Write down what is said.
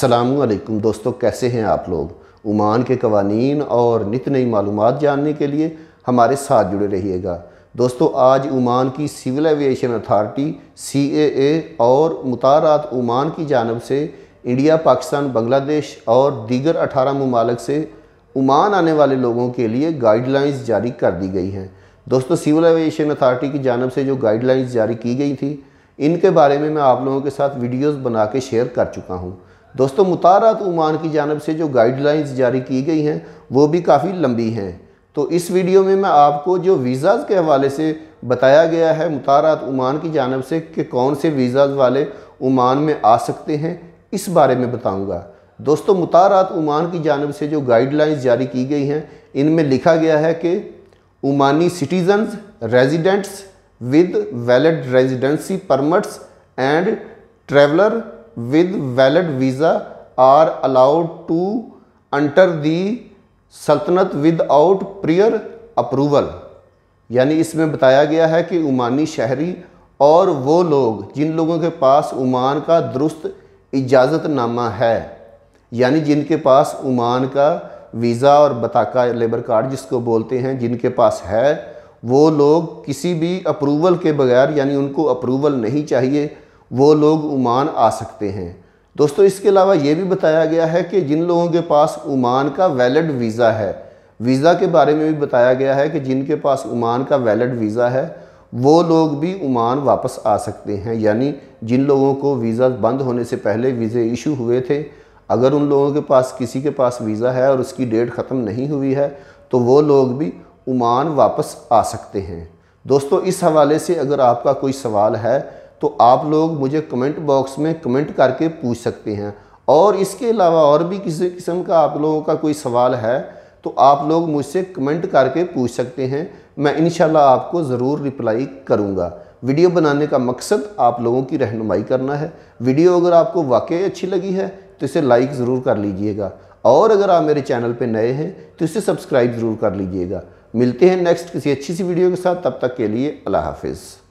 असलकुम दोस्तों कैसे हैं आप लोग उमान के कवानीन और नित नई मालूम जानने के लिए हमारे साथ जुड़े रहिएगा दोस्तों आज उमान की civil aviation authority C A और मुतारात उमान की जानब से इंडिया पाकिस्तान बांग्लादेश और दीगर अठारह ममालक से उमान आने वाले लोगों के लिए गाइडलाइंस जारी कर दी गई हैं दोस्तों सिविल एविएशन अथार्टी की जानब से जो गाइडलाइंस जारी की गई थी इनके बारे में मैं आप लोगों के साथ वीडियोस बना के शेयर कर चुका हूँ दोस्तों मुतारत उमान की जानब से जो गाइडलाइंस जारी की गई हैं वो भी काफ़ी लंबी हैं तो इस वीडियो में मैं आपको जो वीज़ाज़ के हवाले से बताया गया है मुतारात उमान की जानब से कि कौन से वीज़ाज़ वाले उमान में आ सकते हैं इस बारे में बताऊँगा दोस्तों मुतारात उमान की जानब से जो गाइडलाइंस जारी की गई हैं इनमें लिखा गया है कि Omani citizens residents with valid residency permits and traveller with valid visa are allowed to enter the sultanate with out prior approval यानी इसमें बताया गया है कि उमानी शहरी और वो लोग जिन लोगों के पास उमान का दुरुस्त इजाज़तनामा है यानी जिनके पास उमान का वीज़ा और बताका लेबर कार्ड जिसको बोलते हैं जिनके पास है वो लोग किसी भी अप्रूवल के बगैर यानी उनको अप्रूवल नहीं चाहिए वो लोग उमान आ सकते हैं दोस्तों इसके अलावा ये भी बताया गया है कि जिन लोगों के पास उमान का वैलिड वीज़ा है वीज़ा के बारे में भी बताया गया है कि जिनके पास उमान का वैलिड वीज़ा है वो लोग भी उमान वापस आ सकते हैं यानी जिन लोगों को वीज़ा बंद होने से पहले वीज़े इशू हुए थे अगर उन लोगों के पास किसी के पास वीज़ा है और उसकी डेट ख़त्म नहीं हुई है तो वो लोग भी उमान वापस आ सकते हैं दोस्तों इस हवाले से अगर आपका कोई सवाल है तो आप लोग मुझे कमेंट बॉक्स में कमेंट करके पूछ सकते हैं और इसके अलावा और भी किसी किस्म का आप लोगों का कोई सवाल है तो आप लोग मुझसे कमेंट करके पूछ सकते हैं मैं इन आपको ज़रूर रिप्लाई करूँगा वीडियो बनाने का मकसद आप लोगों की रहनुमाई करना है वीडियो अगर आपको वाकई अच्छी लगी है तो इसे लाइक ज़रूर कर लीजिएगा और अगर आप मेरे चैनल पर नए हैं तो इसे सब्सक्राइब ज़रूर कर लीजिएगा मिलते हैं नेक्स्ट किसी अच्छी सी वीडियो के साथ तब तक के लिए अल्लाह हाफिज़